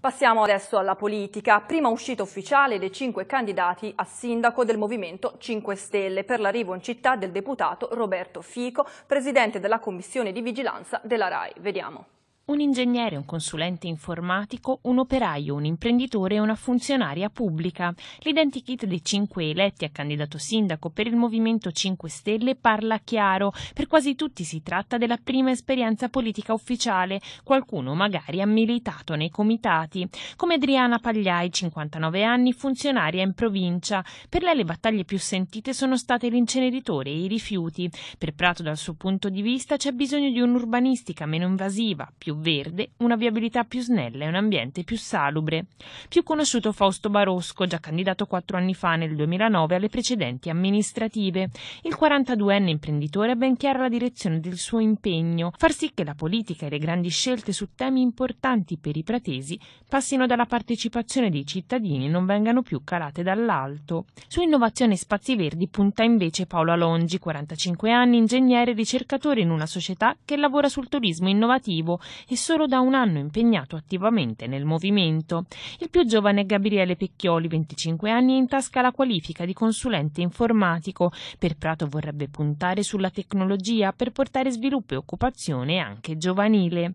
Passiamo adesso alla politica. Prima uscita ufficiale dei cinque candidati a sindaco del Movimento 5 Stelle per l'arrivo in città del deputato Roberto Fico, presidente della Commissione di Vigilanza della RAI. Vediamo un ingegnere, un consulente informatico, un operaio, un imprenditore e una funzionaria pubblica. L'identikit dei cinque eletti a candidato sindaco per il Movimento 5 Stelle parla chiaro. Per quasi tutti si tratta della prima esperienza politica ufficiale. Qualcuno magari ha militato nei comitati. Come Adriana Pagliai, 59 anni, funzionaria in provincia. Per lei le battaglie più sentite sono state l'inceneritore e i rifiuti. Per Prato, dal suo punto di vista, c'è bisogno di un'urbanistica meno invasiva, più verde, una viabilità più snella e un ambiente più salubre. Più conosciuto Fausto Barosco, già candidato quattro anni fa nel 2009 alle precedenti amministrative. Il 42enne imprenditore ha ben chiara la direzione del suo impegno, far sì che la politica e le grandi scelte su temi importanti per i pratesi passino dalla partecipazione dei cittadini e non vengano più calate dall'alto. Su innovazione e spazi verdi punta invece Paolo Alongi, 45 anni, ingegnere e ricercatore in una società che lavora sul turismo innovativo e solo da un anno impegnato attivamente nel movimento. Il più giovane è Gabriele Pecchioli, 25 anni, e in tasca la qualifica di consulente informatico. Per Prato vorrebbe puntare sulla tecnologia per portare sviluppo e occupazione anche giovanile.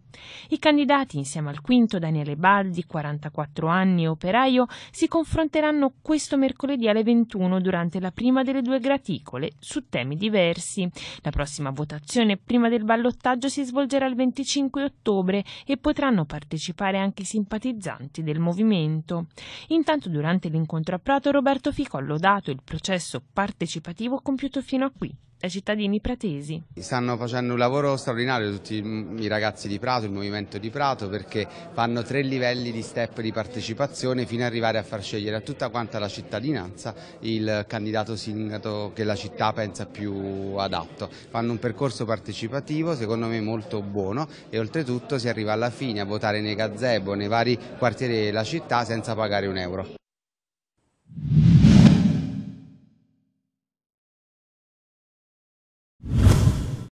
I candidati, insieme al quinto Daniele Baldi, 44 anni, operaio, si confronteranno questo mercoledì alle 21 durante la prima delle due graticole su temi diversi. La prossima votazione prima del ballottaggio si svolgerà il 25 ottobre ottobre e potranno partecipare anche i simpatizzanti del movimento. Intanto durante l'incontro a Prato Roberto Fico ha lodato il processo partecipativo compiuto fino a qui ai eh, cittadini pratesi. Stanno facendo un lavoro straordinario tutti i ragazzi di Prato, il movimento di Prato, perché fanno tre livelli di step di partecipazione fino ad arrivare a far scegliere a tutta quanta la cittadinanza il candidato sindaco che la città pensa più adatto. Fanno un percorso partecipativo, secondo me molto buono e oltretutto si arriva alla fine a votare nei gazebo, nei vari quartieri della città senza pagare un euro.